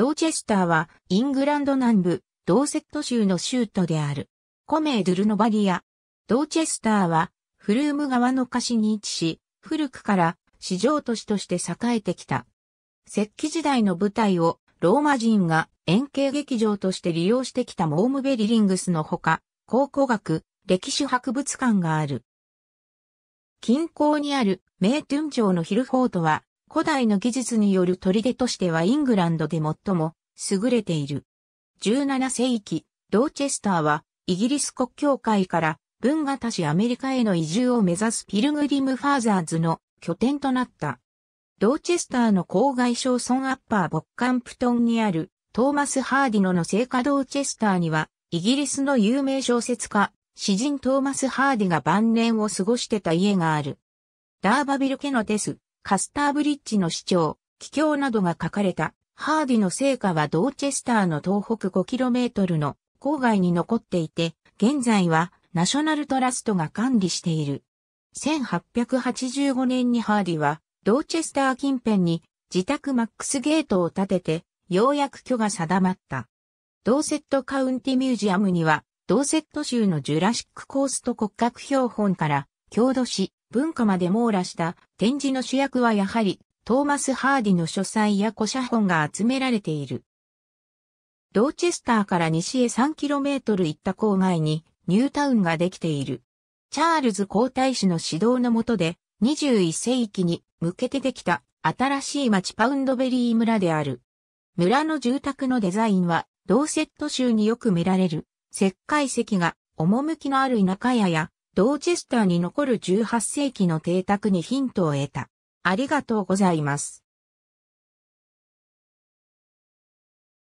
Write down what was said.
ドーチェスターはイングランド南部ドーセット州の州都である。コメドゥルノバリア。ドーチェスターはフルーム川の貸しに位置し、古くから市場都市として栄えてきた。石器時代の舞台をローマ人が円形劇場として利用してきたモームベリリングスのほか、考古学、歴史博物館がある。近郊にあるメートゥン城のヒルフォートは古代の技術による砦としてはイングランドで最も優れている。17世紀、ドーチェスターはイギリス国教会から文化多しアメリカへの移住を目指すピルグリムファーザーズの拠点となった。ドーチェスターの郊外小村アッパーボッカンプトンにあるトーマス・ハーディノの聖火ドーチェスターにはイギリスの有名小説家、詩人トーマス・ハーディが晩年を過ごしてた家がある。ダーバビル家のテス、カスターブリッジの市長、気郷などが書かれた、ハーディの成果はドーチェスターの東北 5km の郊外に残っていて、現在はナショナルトラストが管理している。1885年にハーディは、ドーチェスター近辺に自宅マックスゲートを建てて、ようやく居が定まった。ドーセットカウンティミュージアムには、ドーセット州のジュラシックコースト骨格標本から郷土史、文化まで網羅した展示の主役はやはりトーマス・ハーディの書斎や古写本が集められている。ドーチェスターから西へ 3km 行った郊外にニュータウンができている。チャールズ皇太子の指導の下で21世紀に向けてできた新しい町パウンドベリー村である。村の住宅のデザインはドーセット州によく見られる石灰石が趣のある田舎屋やドーチェスターに残る18世紀の邸宅にヒントを得た。ありがとうございます。